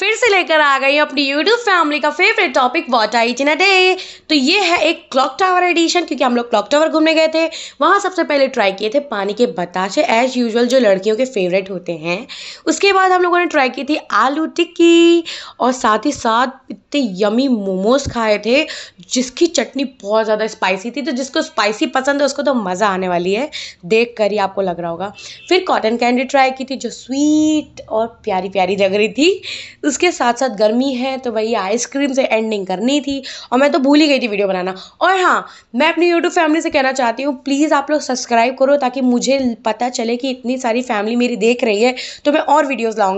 फिर से लेकर आ गई अपनी यूट्यूब फैमिली का favourite topic what I eat in day तो ये है एक क्लॉक टावर एडिशन क्योंकि हम लोग क्लॉक टावर घूमने गए थे वहाँ सबसे पहले ट्राई किए थे पानी के बताशे एज यूजुअल जो लड़कियों के फेवरेट होते हैं उसके बाद हम लोगों ने ट्राई की थी आलू टिक्की और साथ ही साथ इतने यमी मोमोज खाए थे जिसकी चटनी बहुत ज़्यादा स्पाइसी थी तो जिसको स्पाइसी पसंद है उसको तो मज़ा आने वाली है देख कर ही आपको लग रहा होगा फिर कॉटन कैंडी ट्राई की थी जो स्वीट और प्यारी प्यारी लग रही थी उसके साथ साथ गर्मी है तो भाई आइसक्रीम से एंडिंग करनी थी और मैं तो भूल ही गई थी वीडियो बनाना और हाँ मैं अपनी यूट्यूब फैमिली से कहना चाहती हूँ प्लीज़ आप लोग सब्सक्राइब करो ताकि मुझे पता चले कि इतनी सारी फैमिली मेरी देख रही है तो मैं और वीडियोज़ लाऊँगी